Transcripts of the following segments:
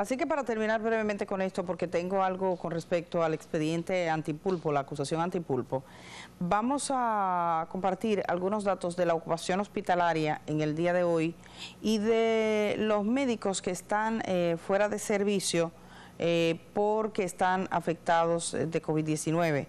Así que para terminar brevemente con esto, porque tengo algo con respecto al expediente antipulpo, la acusación antipulpo, vamos a compartir algunos datos de la ocupación hospitalaria en el día de hoy y de los médicos que están eh, fuera de servicio eh, porque están afectados eh, de COVID-19.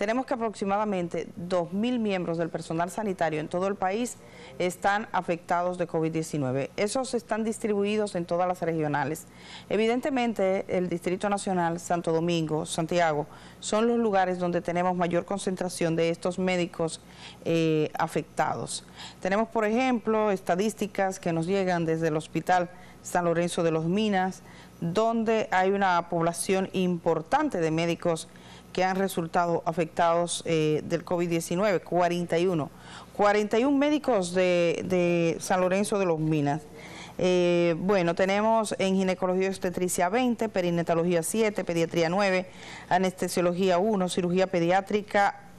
Tenemos que aproximadamente 2.000 miembros del personal sanitario en todo el país están afectados de COVID-19. Esos están distribuidos en todas las regionales. Evidentemente, el Distrito Nacional, Santo Domingo, Santiago, son los lugares donde tenemos mayor concentración de estos médicos eh, afectados. Tenemos, por ejemplo, estadísticas que nos llegan desde el Hospital San Lorenzo de los Minas, donde hay una población importante de médicos que han resultado afectados eh, del COVID-19, 41. 41 médicos de, San Lorenzo de los Minas. Eh, bueno, tenemos en ginecología y obstetricia 20, perinatología 7, pediatría 9, anestesiología 1, cirugía pediátrica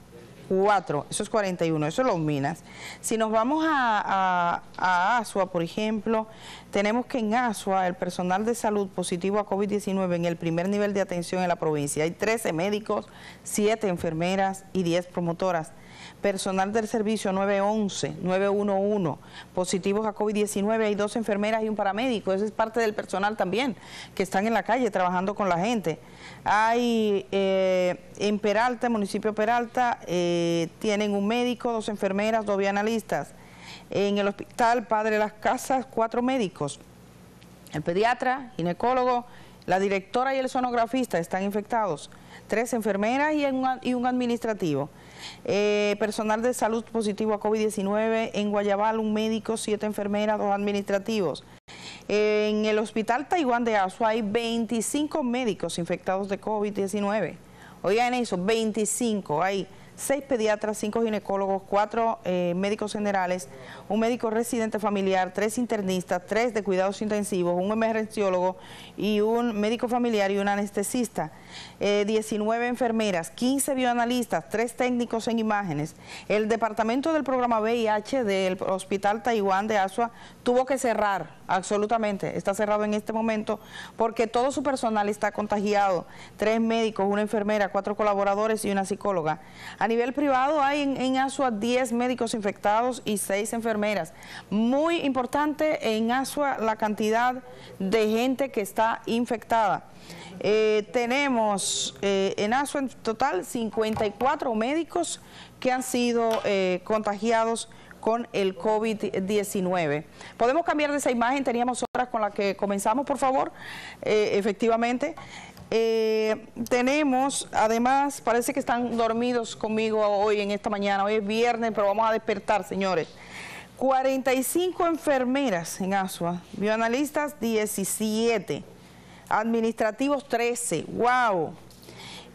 4, eso es 41, eso Los minas. Si nos vamos a, a Asua, por ejemplo, tenemos que en Asua el personal de salud positivo a COVID-19 en el primer nivel de atención en la provincia. Hay 13 médicos, 7 enfermeras y 10 promotoras personal del servicio 911, 911, positivos a COVID-19, hay dos enfermeras y un paramédico, ...eso es parte del personal también, que están en la calle trabajando con la gente. Hay eh, en Peralta, municipio Peralta, eh, tienen un médico, dos enfermeras, dos bianalistas. En el hospital Padre Las Casas, cuatro médicos, el pediatra, ginecólogo, la directora y el sonografista están infectados, tres enfermeras y un administrativo. Eh, personal de salud positivo a COVID-19 en Guayabal, un médico, siete enfermeras, dos administrativos. En el Hospital Taiwán de Asua hay 25 médicos infectados de COVID-19. Oigan eso, 25 hay seis pediatras, cinco ginecólogos, cuatro eh, médicos generales, un médico residente familiar, tres internistas, tres de cuidados intensivos, un emergenciólogo y un médico familiar y un anestesista, eh, diecinueve 19 enfermeras, 15 bioanalistas, tres técnicos en imágenes. El departamento del programa VIH del Hospital Taiwán de Asua tuvo que cerrar absolutamente, está cerrado en este momento porque todo su personal está contagiado, tres médicos, una enfermera, cuatro colaboradores y una psicóloga. A nivel privado hay en, ASUA 10 médicos infectados y 6 enfermeras. Muy importante en ASUA la cantidad de gente que está infectada. Eh, tenemos eh, en ASUA en total 54 médicos que han sido eh, contagiados con el COVID-19. Podemos cambiar de esa imagen, teníamos horas con las que comenzamos, por favor, efectivamente. Eh, tenemos, además, parece que están dormidos conmigo hoy en esta mañana. Hoy es viernes, pero vamos a despertar, señores. 45 enfermeras en ASUA, bioanalistas 17, administrativos 13. ¡Wow!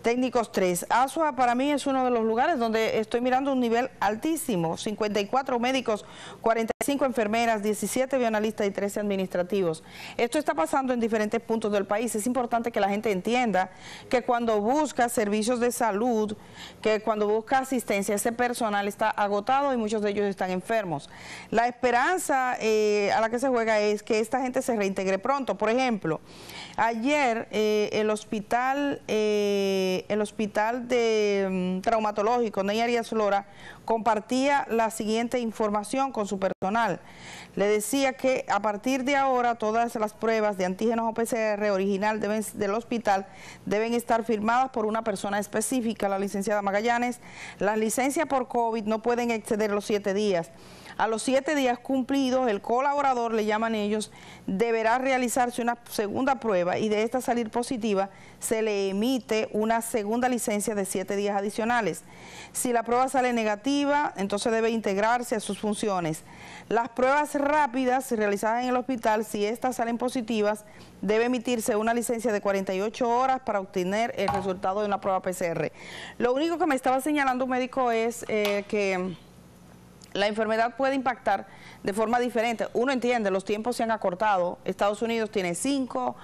técnicos 3. ASUA para mí es uno de los lugares donde estoy mirando un nivel altísimo, 54 médicos, 45 enfermeras, 17 bienalistas y 13 administrativos. Esto está pasando en diferentes puntos del país. Es importante que la gente entienda que cuando busca servicios de salud, que cuando busca asistencia, ese personal está agotado y muchos de ellos están enfermos. La esperanza eh, a la que se juega es que esta gente se reintegre pronto. Por ejemplo, ayer eh, el hospital... Eh, el Hospital de mm, Traumatológico Ney Arias Lora compartía la siguiente información con su personal. Le decía que a partir de ahora todas las pruebas de antígenos o PCR original del hospital deben estar firmadas por una persona específica, la licenciada Magallanes. Las licencias por COVID no pueden exceder los siete días. A los siete días cumplidos, el colaborador, le llaman ellos, deberá realizarse una segunda prueba y de esta salir positiva, se le emite una segunda licencia de siete días adicionales. Si la prueba sale negativa, entonces debe integrarse a sus funciones. Las pruebas rápidas realizadas en el hospital, si estas salen positivas, debe emitirse una licencia de 48 horas para obtener el resultado de una prueba PCR. Lo único que me estaba señalando un médico es eh, que la enfermedad puede impactar de forma diferente. Uno entiende, los tiempos se han acortado. Estados Unidos tiene cinco,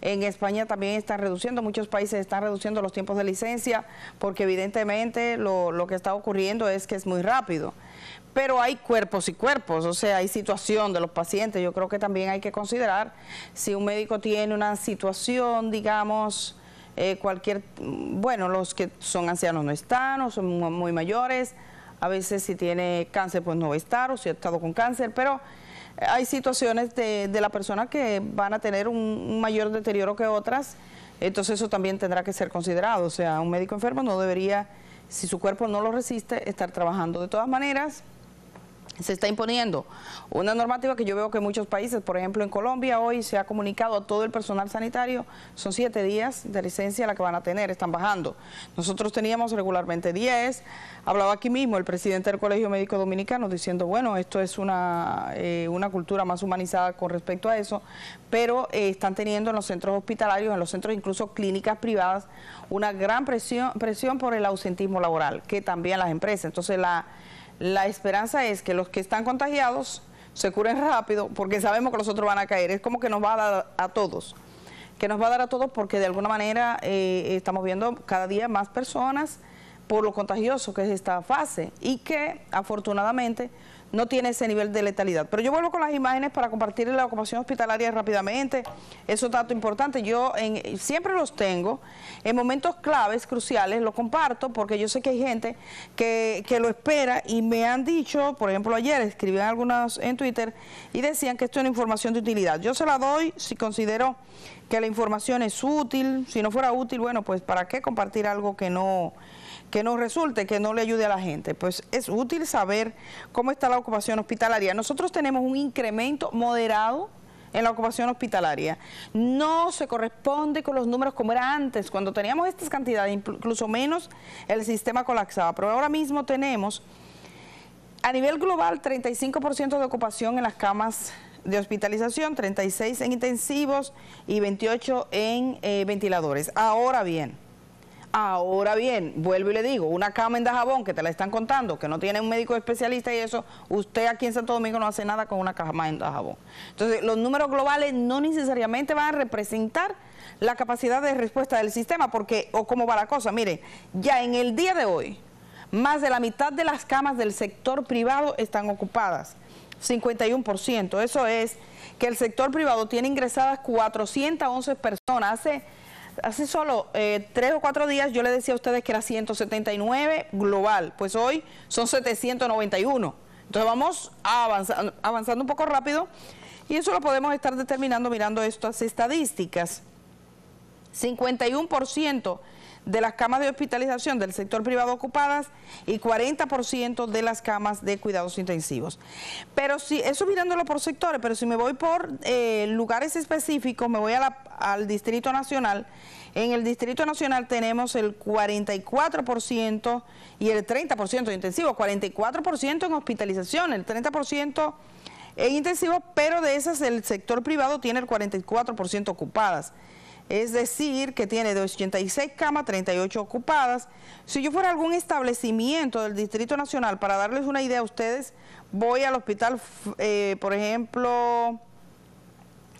en España también están reduciendo, muchos países están reduciendo los tiempos de licencia porque evidentemente lo, que está ocurriendo es que es muy rápido. Pero hay cuerpos y cuerpos, o sea, hay situación de los pacientes. Yo creo que también hay que considerar si un médico tiene una situación, digamos, eh, cualquier, mm, bueno, los que son ancianos no están o son muy mayores a veces si tiene cáncer pues no va a estar o si ha estado con cáncer, pero eh, hay situaciones de, de la persona que van a tener un, un, mayor deterioro que otras, entonces eso también tendrá que ser considerado, o sea, un médico enfermo no debería, si su cuerpo no lo resiste, estar trabajando. De todas maneras, se está imponiendo una normativa que yo veo que en muchos países, por ejemplo en Colombia, hoy se ha comunicado a todo el personal sanitario, son siete días de licencia la que van a tener, están bajando. Nosotros teníamos regularmente diez hablaba aquí mismo el presidente del Colegio Médico Dominicano diciendo, bueno, esto es una, eh, una cultura más humanizada con respecto a eso, pero eh, están teniendo en los centros hospitalarios, en los centros incluso clínicas privadas, una gran presión, presión por el ausentismo laboral, que también las empresas. Entonces la la esperanza es que los que están contagiados se curen rápido porque sabemos que los otros van a caer. Es como que nos va a dar a todos. Que nos va a dar a todos porque de alguna manera eh, estamos viendo cada día más personas por lo contagioso que es esta fase y que afortunadamente no tiene ese nivel de letalidad. Pero yo vuelvo con las imágenes para compartir la ocupación hospitalaria rápidamente. Eso es dato importante. Yo en, siempre los tengo. En momentos claves, cruciales, los comparto porque yo sé que hay gente que, que lo espera y me han dicho, por ejemplo, ayer escribían algunas en Twitter y decían que esto es una información de utilidad. Yo se la doy si considero que la información es útil. Si no fuera útil, bueno, pues ¿para qué compartir algo que no que no resulte, que no le ayude a la gente. Pues es útil saber cómo está la ocupación hospitalaria. Nosotros tenemos un incremento moderado en la ocupación hospitalaria. No se corresponde con los números como era antes, cuando teníamos estas cantidades, incluso menos el sistema colapsaba. Pero ahora mismo tenemos a nivel global 35% de ocupación en las camas de hospitalización, 36 en intensivos y 28 en eh, ventiladores. Ahora bien, Ahora bien, vuelvo y le digo, una cama en Dajabón que te la están contando, que no tiene un médico especialista y eso, usted aquí en Santo Domingo no hace nada con una cama en Dajabón. Entonces, los números globales no necesariamente van a representar la capacidad de respuesta del sistema, porque, o cómo va la cosa, mire, ya en el día de hoy, más de la mitad de las camas del sector privado están ocupadas, 51%. Eso es que el sector privado tiene ingresadas 411 personas. Hace hace solo eh, tres o cuatro días yo le decía a ustedes que era 179 global, pues hoy son 791. Entonces vamos avanzando, avanzando un poco rápido y eso lo podemos estar determinando mirando estas estadísticas. 51% de las camas de hospitalización del sector privado ocupadas y 40% de las camas de cuidados intensivos. Pero si, eso mirándolo por sectores, pero si me voy por eh, lugares específicos, me voy al Distrito Nacional, en el Distrito Nacional tenemos el 44% y el 30% de intensivos, 44% en hospitalización, el 30% en intensivos, pero de esas el sector privado tiene el 44% ocupadas es decir, que tiene de 86 camas, 38 ocupadas. Si yo fuera algún establecimiento del Distrito Nacional, para darles una idea a ustedes, voy al hospital, eh, por ejemplo,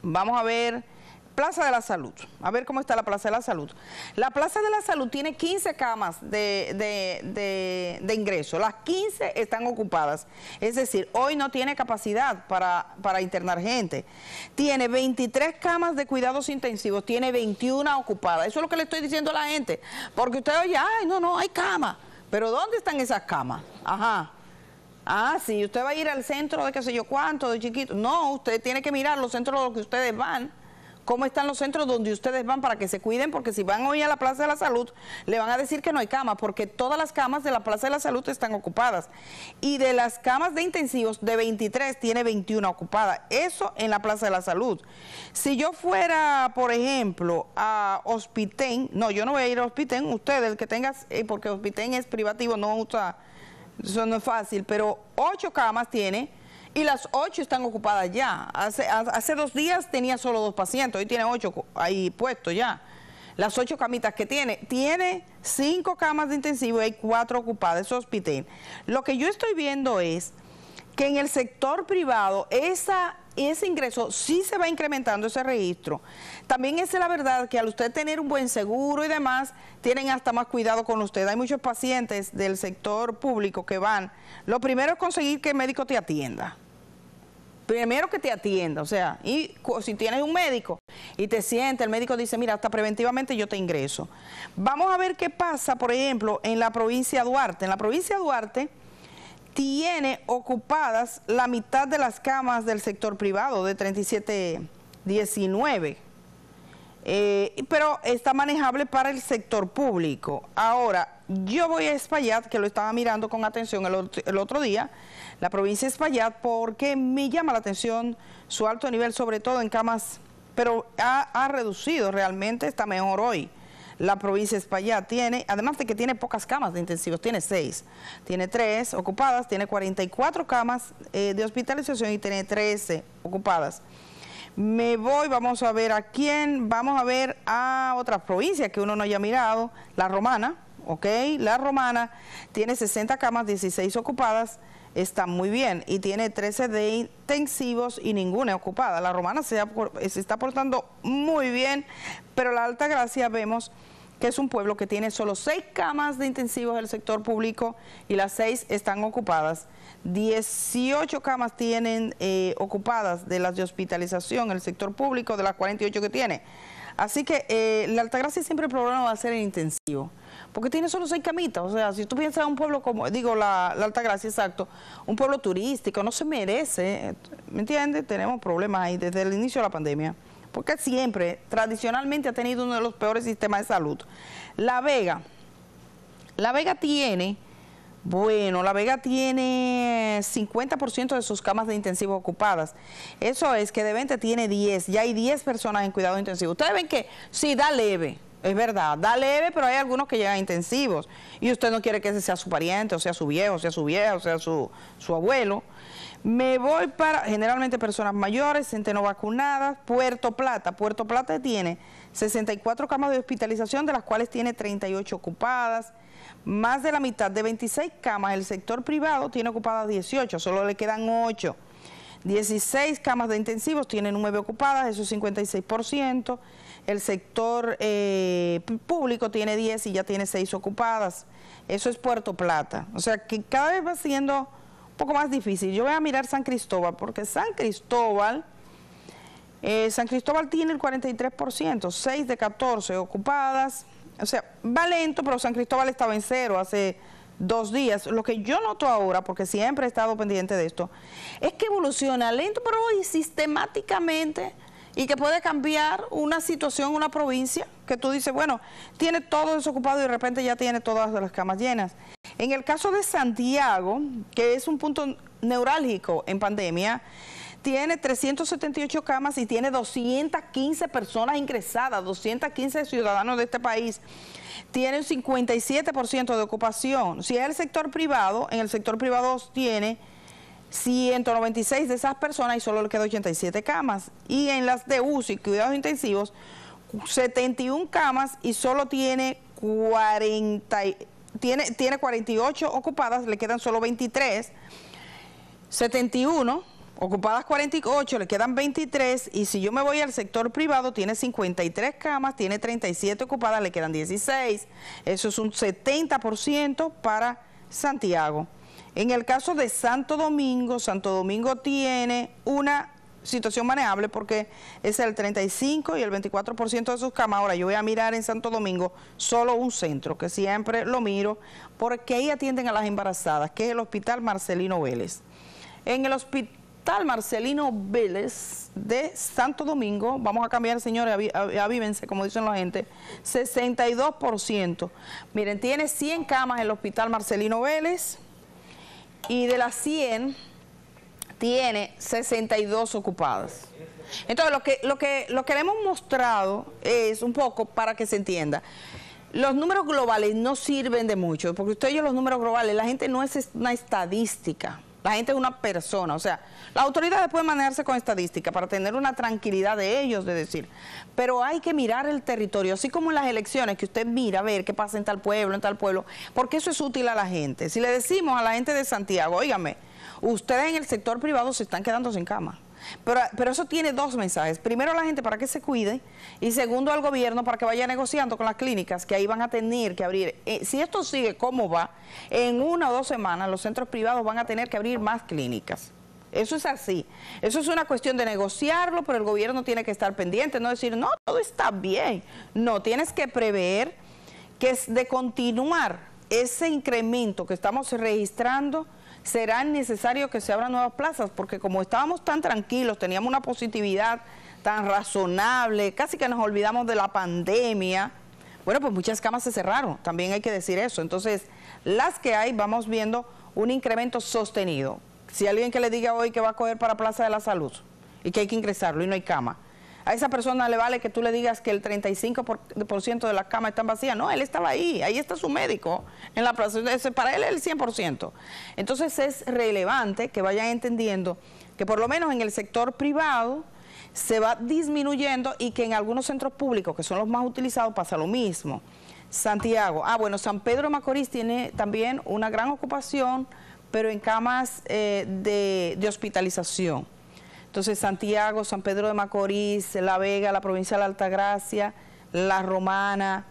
vamos a ver... Plaza de la Salud. A ver cómo está la Plaza de la Salud. La Plaza de la Salud tiene 15 camas de, ingreso. Las 15 están ocupadas. Es decir, hoy no tiene capacidad para, internar gente. Tiene 23 camas de cuidados intensivos. Tiene 21 ocupadas. Eso es lo que le estoy diciendo a la gente. Porque usted oye, ay, no, no, hay camas. Pero ¿dónde están esas camas? Ajá. Ah, sí, usted va a ir al centro de qué sé yo cuánto, de chiquito. No, usted tiene que mirar los centros a los que ustedes van cómo están los centros donde ustedes van para que se cuiden, porque si van hoy a la Plaza de la Salud, le van a decir que no hay cama, porque todas las camas de la Plaza de la Salud están ocupadas. Y de las camas de intensivos, de 23, tiene 21 ocupadas. Eso en la Plaza de la Salud. Si yo fuera, por ejemplo, a Hospitén, no, yo no voy a ir a Hospitén, ustedes, el que tengas, eh, porque Hospitén es privativo, no usa, eso no es fácil, pero ocho camas tiene y las ocho están ocupadas ya. Hace, dos días tenía solo dos pacientes, hoy tiene ocho ahí puestos ya. Las ocho camitas que tiene, tiene cinco camas de intensivo y hay cuatro ocupadas, eso hospital. Lo que yo estoy viendo es que en el sector privado esa, ese ingreso sí se va incrementando ese registro. También es la verdad que al usted tener un buen seguro y demás, tienen hasta más cuidado con usted. Hay muchos pacientes del sector público que van. Lo primero es conseguir que el médico te atienda primero que te atienda, o sea, y si tienes un médico y te siente, el médico dice, mira, hasta preventivamente yo te ingreso. Vamos a ver qué pasa, por ejemplo, en la provincia de Duarte. En la provincia de Duarte tiene ocupadas la mitad de las camas del sector privado de 3719. Eh, pero está manejable para el sector público. Ahora, yo voy a Espaillat, que lo estaba mirando con atención el otro, día, la provincia de Espaillat, porque me llama la atención su alto nivel, sobre todo en camas, pero ha, reducido realmente, está mejor hoy la provincia de Espaillat tiene, además de que tiene pocas camas de intensivos, tiene seis, tiene tres ocupadas, tiene 44 camas eh, de hospitalización y tiene 13 ocupadas. Me voy, vamos a ver a quién, vamos a ver a otra provincia que uno no haya mirado, La Romana, ¿ok? La Romana tiene 60 camas, 16 ocupadas, está muy bien, y tiene 13 de intensivos y ninguna ocupada. La Romana se está portando muy bien, pero la Alta Gracia vemos que es un pueblo que tiene solo seis camas de intensivos del sector público y las seis están ocupadas. Dieciocho camas tienen eh, ocupadas de las de hospitalización, en el sector público, de las 48 que tiene. Así que eh, la Altagracia siempre el problema va a ser el intensivo, porque tiene solo seis camitas. O sea, si tú piensas en un pueblo como, digo, la, la Altagracia, exacto, un pueblo turístico, no se merece, ¿me entiendes? Tenemos problemas ahí desde el inicio de la pandemia porque siempre, tradicionalmente ha tenido uno de los peores sistemas de salud. La Vega, La Vega tiene, bueno, La Vega tiene 50% de sus camas de intensivo ocupadas. Eso es que de 20 tiene 10, ya hay 10 personas en cuidado intensivo. Ustedes ven que sí, da leve, es verdad, da leve, pero hay algunos que llegan intensivos. Y usted no quiere que ese sea su pariente, o sea su viejo, o sea su vieja, o sea su, su abuelo. Me voy para, generalmente personas mayores, gente no vacunadas, Puerto Plata. Puerto Plata tiene 64 camas de hospitalización, de las cuales tiene 38 ocupadas. Más de la mitad de 26 camas, el sector privado tiene ocupadas 18, solo le quedan 8. 16 camas de intensivos tienen 9 ocupadas, eso es 56%. El sector eh, público tiene 10 y ya tiene 6 ocupadas. Eso es Puerto Plata. O sea que cada vez va siendo poco más difícil. Yo voy a mirar San Cristóbal, porque San Cristóbal, eh, San Cristóbal tiene el 43%, 6 de 14 ocupadas. O sea, va lento, pero San Cristóbal estaba en cero hace dos días. Lo que yo noto ahora, porque siempre he estado pendiente de esto, es que evoluciona lento, pero hoy sistemáticamente y que puede cambiar una situación, una provincia, que tú dices, bueno, tiene todo desocupado y de repente ya tiene todas las camas llenas. En el caso de Santiago, que es un punto neurálgico en pandemia, tiene 378 camas y tiene 215 personas ingresadas, 215 ciudadanos de este país. Tiene un 57% de ocupación. Si es el sector privado, en el sector privado tiene 196 de esas personas y solo le quedan 87 camas. Y en las de UCI, cuidados intensivos, 71 camas y solo tiene 40 tiene, 48 ocupadas, le quedan solo 23, 71 ocupadas 48, le quedan 23 y si yo me voy al sector privado tiene 53 camas, tiene 37 ocupadas, le quedan 16. Eso es un 70% para Santiago. En el caso de Santo Domingo, Santo Domingo tiene una situación manejable porque es el 35 y el 24% de sus camas. Ahora yo voy a mirar en Santo Domingo solo un centro, que siempre lo miro, porque ahí atienden a las embarazadas, que es el Hospital Marcelino Vélez. En el Hospital Marcelino Vélez de Santo Domingo, vamos a cambiar, señores, avívense, como dicen la gente, 62%. Miren, tiene 100 camas el Hospital Marcelino Vélez y de las 100 tiene 62 ocupadas. Entonces, lo que, lo que, lo que le hemos mostrado es un poco para que se entienda. Los números globales no sirven de mucho, porque usted los números globales, la gente no es una estadística, la gente es una persona, o sea, la autoridad pueden manejarse con estadística para tener una tranquilidad de ellos, de decir, pero hay que mirar el territorio, así como en las elecciones, que usted mira a ver qué pasa en tal pueblo, en tal pueblo, porque eso es útil a la gente. Si le decimos a la gente de Santiago, óigame, Ustedes en el sector privado se están quedando sin cama. Pero, eso tiene dos mensajes. Primero, a la gente para que se cuide y segundo, al gobierno para que vaya negociando con las clínicas que ahí van a tener que abrir. Eh, si esto sigue como va, en una o dos semanas los centros privados van a tener que abrir más clínicas. Eso es así. Eso es una cuestión de negociarlo, pero el gobierno tiene que estar pendiente, no decir, no, todo está bien. No, tienes que prever que es de continuar ese incremento que estamos registrando será necesario que se abran nuevas plazas, porque como estábamos tan tranquilos, teníamos una positividad tan razonable, casi que nos olvidamos de la pandemia, bueno, pues muchas camas se cerraron, también hay que decir eso. Entonces, las que hay, vamos viendo un incremento sostenido. Si alguien que le diga hoy que va a coger para Plaza de la Salud y que hay que ingresarlo y no hay cama, a esa persona le vale que tú le digas que el 35% de las camas están vacías. No, él estaba ahí, ahí está su médico. En la para él es el 100%. Entonces es relevante que vayan entendiendo que por lo menos en el sector privado se va disminuyendo y que en algunos centros públicos, que son los más utilizados, pasa lo mismo. Santiago, ah bueno, San Pedro Macorís tiene también una gran ocupación, pero en camas eh, de hospitalización. Entonces Santiago, San Pedro de Macorís, La Vega, la provincia de la Altagracia, La Romana,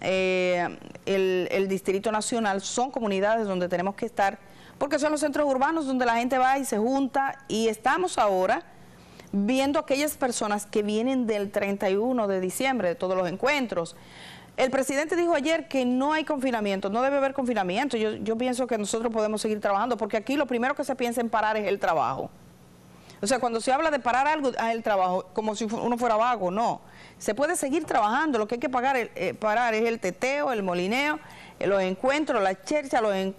eh, el, Distrito Nacional, son comunidades donde tenemos que estar, porque son los centros urbanos donde la gente va y se junta y estamos ahora viendo aquellas personas que vienen del 31 de diciembre, de todos los encuentros. El presidente dijo ayer que no hay confinamiento, no debe haber confinamiento. Yo, yo pienso que nosotros podemos seguir trabajando, porque aquí lo primero que se piensa en parar es el trabajo. O sea, cuando se habla de parar algo ah, el trabajo, como si uno fuera vago, no. Se puede seguir trabajando, lo que hay que pagar, eh, parar es el teteo, el molineo, eh, los encuentros, las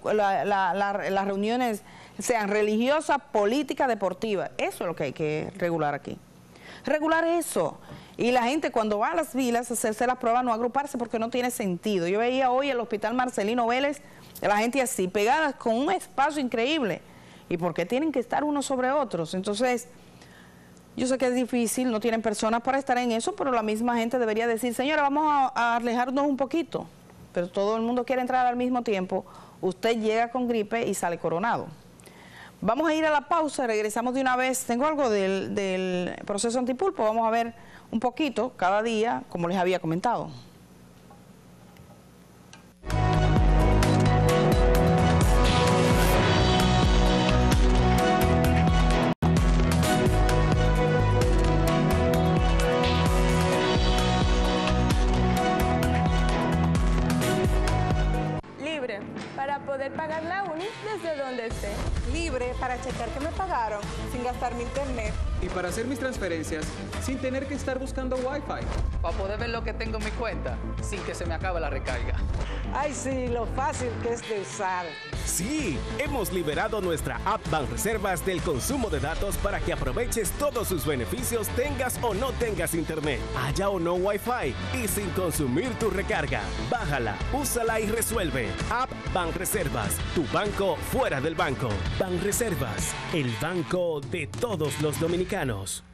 la, la, las reuniones, sean religiosas, políticas, deportivas. Eso es lo que hay que regular aquí. Regular eso. Y la gente cuando va a las vilas a hacerse las pruebas no agruparse porque no tiene sentido. Yo veía hoy el hospital Marcelino Vélez, la gente así, pegadas con un espacio increíble. ¿Y por qué tienen que estar unos sobre otros? Entonces, yo sé que es difícil, no tienen personas para estar en eso, pero la misma gente debería decir, señora, vamos a, alejarnos un poquito. Pero todo el mundo quiere entrar al mismo tiempo. Usted llega con gripe y sale coronado. Vamos a ir a la pausa, regresamos de una vez. Tengo algo del proceso antipulpo, vamos a ver un poquito cada día, como les había comentado. para checar que me pagaron sin gastar mi internet. Y para hacer mis transferencias sin tener que estar buscando Wi-Fi. Para poder ver lo que tengo en mi cuenta sin que se me acabe la recarga. Ay, sí, lo fácil que es de usar. Sí, hemos liberado nuestra app Reservas del consumo de datos para que aproveches todos sus beneficios, tengas o no tengas internet, haya o no wifi y sin consumir tu recarga. Bájala, úsala y resuelve. App Reservas, tu banco fuera del banco. Banreservas, el banco de todos los dominicanos.